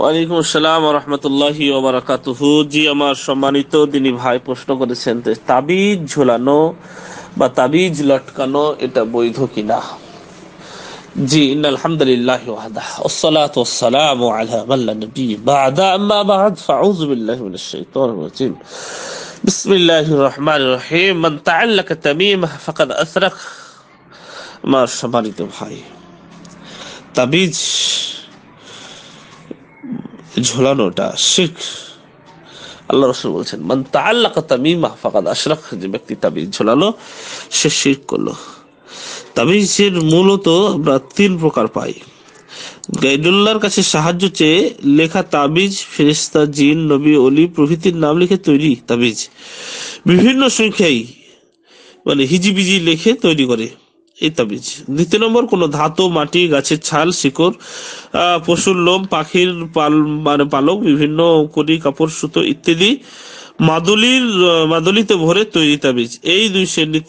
ওয়ালাইকুম আসসালাম রহমতুল্লাহ ওবরাকাতুহু জি আমার সম্মানিত তিনি ভাই প্রশ্ন করেছেন তাবিজ ঝোলানো বা তাবিজ লটকানো এটা বৈধ কিনা জি আলহামদুলিল্লাহ ওয়াহদা والصلاه والسلام على من لا بعد اما بعد فاعوذ بالله من الشيطان الرجيم بسم الله الرحمن الرحيم من تعلق فقد আমার সম্মানিত ভাই তাবিজ ঝোলানোটা শিখ আল্লাহ রসুল বলছেন মান তাল্লাক তামিমা ফাঁকা আশরাক যে ব্যক্তি তাবিজ ঝোলালো সে শিখ করলো তাবিজের মূলত আমরা তিন প্রকার পাই গাইডুল্লাহর কাছে সাহায্য চেয়ে লেখা তাবিজ ফেরিস্তা জিন নবী অলি প্রভৃতির নাম লিখে তৈরি তাবিজ বিভিন্ন সংখ্যায় মানে হিজিবিজি লেখে তৈরি করে এই দ্বিতীয় নম্বর কোনো ধাতু মাটি গাছের ছাল শিকড় পশুর লোম পাখির পাল মানে পালক বিভিন্ন কড়ি কাপড় সুতো ইত্যাদি মাদুলির মাদুলিতে ভরে তৈরি তাবিজ এই দুই শ্রেণীর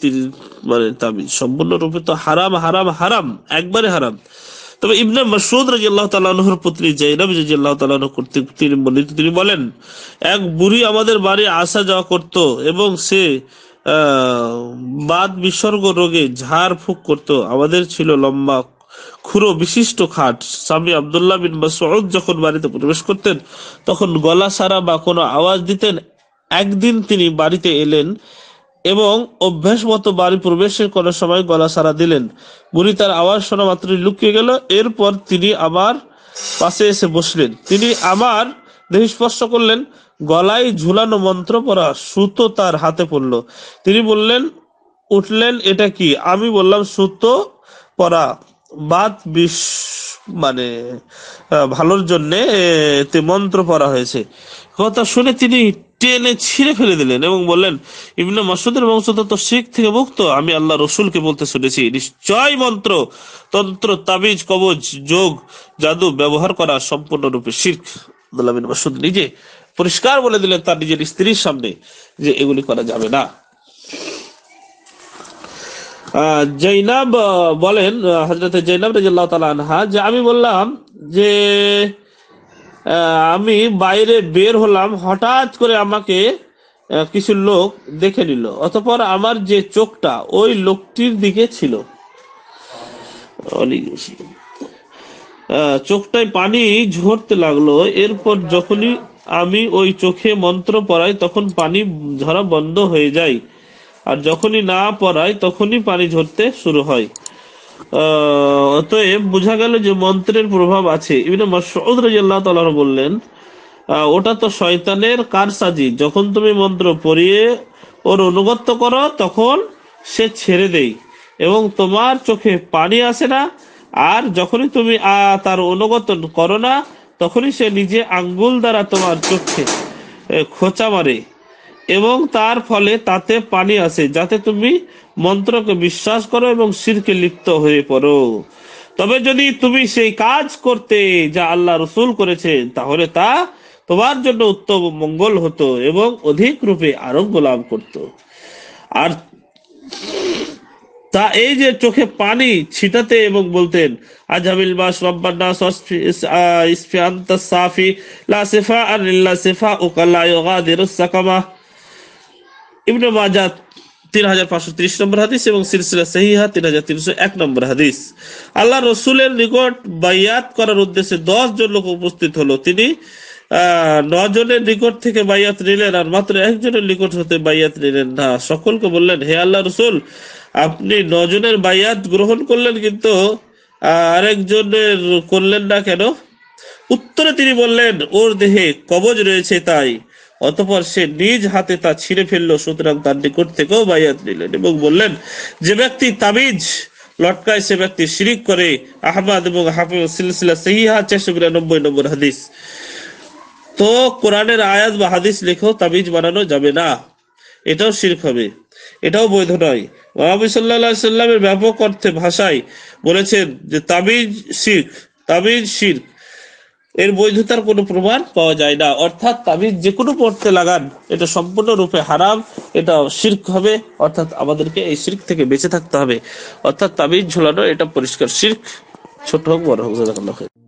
মানে তাবিজ সম্পূর্ণরূপে তো হারাম হারাম হারাম একবারে হারাম তবে ইবনে মাসুদ রাজি আল্লাহ তালুর পত্নী জৈনব রাজি আল্লাহ তালু কর্তৃক তিনি বলেন তিনি বলেন এক বুড়ি আমাদের বাড়ি আসা যাওয়া করত এবং সে বাদ বিসর্গ রোগে ঝাড় ফুঁক করত আমাদের ছিল লম্বা খুরো বিশিষ্ট খাট স্বামী আবদুল্লাহ বিন মাসউদ যখন বাড়িতে প্রবেশ করতেন তখন গলা সারা বা কোনো আওয়াজ দিতেন একদিন তিনি বাড়িতে এলেন এবং অভ্যাস মতো বাড়ি প্রবেশের করার সময় গলা সারা দিলেন বুড়ি তার আওয়াজ শোনা মাত্রই লুকিয়ে গেল এরপর তিনি আমার পাশে এসে বসলেন তিনি আমার দেহ স্পর্শ করলেন গলায় ঝুলানো মন্ত্র পড়া সুতো তার হাতে পড়ল তিনি বললেন উঠলেন এটা কি আমি বললাম সুতো পড়া বাত বিষ মানে ভালোর জন্যে মন্ত্র পড়া হয়েছে কথা শুনে তিনি টেনে ছিঁড়ে ফেলে দিলেন এবং বললেন ইবনে মাসুদের বংশ তো শিখ থেকে মুক্ত আমি আল্লাহ রসুলকে বলতে শুনেছি নিশ্চয় মন্ত্র তন্ত্র তাবিজ কবজ যোগ জাদু ব্যবহার করা সম্পূর্ণরূপে শিখ মসুদ মাসুদ নিজে পরিষ্কার বলে দিলেন তার নিজের স্ত্রীর সামনে যে এগুলি করা যাবে না জৈনাব বলেন হজরত জৈনাব রাজিল্লাহ আনহা যে আমি বললাম যে আমি বাইরে বের হলাম হঠাৎ করে আমাকে কিছু লোক দেখে নিল অতপর আমার যে চোখটা ওই লোকটির দিকে ছিল চোখটায় পানি ঝরতে লাগলো এরপর যখনই আমি ওই চোখে মন্ত্র পড়াই তখন পানি ঝরা বন্ধ হয়ে যায় আর যখনই না পড়াই তখনই পানি ঝরতে শুরু হয় অতএব বোঝা গেল যে মন্ত্রের প্রভাব আছে ইবনে মাসউদ রাদিয়াল্লাহু বললেন ওটা তো শয়তানের কারসাজি যখন তুমি মন্ত্র পড়িয়ে ওর অনুগত্য করো তখন সে ছেড়ে দেয় এবং তোমার চোখে পানি আসে না আর যখনই তুমি তার অনুগত করো না তখনই সে নিজে আঙ্গুল দ্বারা তোমার চোখে খোঁচা মারে এবং তার ফলে তাতে পানি আসে যাতে তুমি মন্ত্রকে বিশ্বাস করো এবং শিরকে লিপ্ত হয়ে পড়ো তবে যদি তুমি সেই কাজ করতে যা আল্লাহ রসুল করেছেন তাহলে তা তোমার জন্য উত্তম মঙ্গল হতো এবং অধিক রূপে আরোগ্য লাভ করত আর তা এই যে চোখে পানি ছিটাতে এবং বলতেন আজহাবিল মাস রব্বান নাস ইসফি আনতা সাফি লা সিফা আন ইল্লা সিফা ও কালা ইউগাদিরু সাকামা ইবনে মাজাহ তিন হাজার পাঁচশো ত্রিশ নম্বর হাদিস এবং সিলসিলা সহিহা তিন হাজার তিনশো এক নম্বর হাদিস আল্লাহ রসুলের নিকট বাইয়াত করার উদ্দেশ্যে দশ জন লোক উপস্থিত হলো তিনি নজনের নিকট থেকে বাইয়াত নিলেন আর মাত্র একজনের নিকট হতে বাইয়াত নিলেন না সকলকে বললেন হে আল্লাহ রসুল আপনি নজনের বায়াত গ্রহণ করলেন কিন্তু আরেকজনের করলেন না কেন উত্তরে তিনি বললেন ওর দেহে কবজ রয়েছে তাই অতপর সে নিজ হাতে তা ছিঁড়ে ফেললো সুতরাং তার নিকট থেকেও বাইয়াত নিলেন এবং বললেন যে ব্যক্তি তাবিজ লটকায় সে ব্যক্তি শিরিক করে আহমাদ এবং হাফিজ সিলসিলা সহিহা চারশো বিরানব্বই নম্বর হাদিস তো কোরআনের আয়াত বা হাদিস লিখেও তাবিজ বানানো যাবে না এটাও শির্ক হবে এটাও বৈধ নয় মহাবী সাল্লাহামের ব্যাপক অর্থে ভাষায় বলেছেন যে তাবিজ শির্ক তাবিজ শির্ক এর বৈধতার কোনো প্রমাণ পাওয়া যায় না অর্থাৎ তাবিজ যে কোনো পড়তে লাগান এটা সম্পূর্ণরূপে হারাম এটা শির্ক হবে অর্থাৎ আমাদেরকে এই শির্ক থেকে বেঁচে থাকতে হবে অর্থাৎ তাবিজ ঝোলানো এটা পরিষ্কার শির্ক ছোট হোক বড় হোক